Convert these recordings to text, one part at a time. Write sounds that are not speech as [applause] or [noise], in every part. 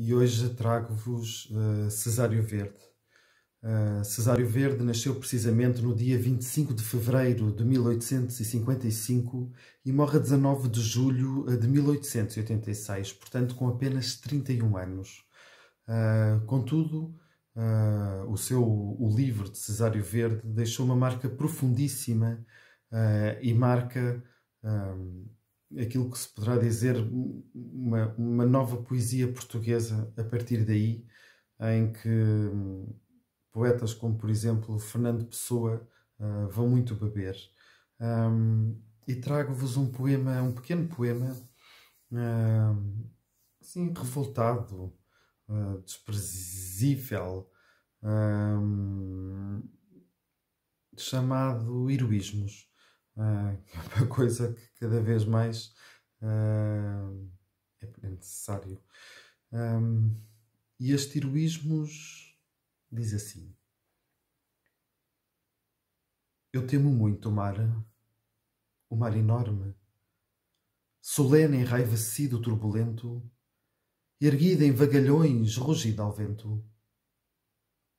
e hoje trago-vos uh, Cesário Verde. Uh, Cesário Verde nasceu precisamente no dia 25 de fevereiro de 1855 e morre a 19 de julho de 1886, portanto com apenas 31 anos. Uh, contudo, uh, o seu o livro de Cesário Verde deixou uma marca profundíssima e marca aquilo que se poderá dizer uma, uma nova poesia portuguesa a partir daí, em que hum, poetas como, por exemplo, Fernando Pessoa uh, vão muito beber. Um, e trago-vos um poema, um pequeno poema, uh, assim, revoltado, uh, desprezível, hum, chamado Heroísmos que ah, [laughs] é uma coisa que cada vez mais ah, é necessário. e este heroísmos diz assim: Eu temo muito o mar, o mar enorme, solene, enraivecido, turbulento, erguido em vagalhões, rugido ao vento.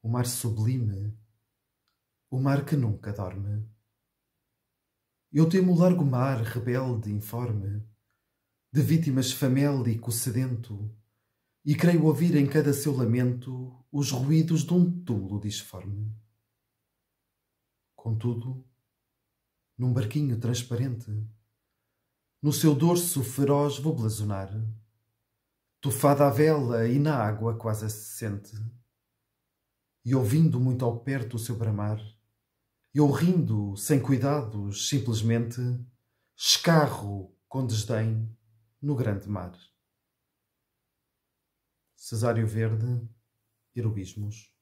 O mar sublime, o mar que nunca dorme. Eu temo o largo mar rebelde informe, de vítimas famélico sedento, e creio ouvir em cada seu lamento os ruídos de um túmulo disforme. Contudo, num barquinho transparente, no seu dorso feroz vou blasonar, tufada a vela e na água quase se sente, e ouvindo muito ao perto o seu bramar, eu rindo sem cuidados, simplesmente escarro com desdém no grande mar. Cesário Verde, Heroísmos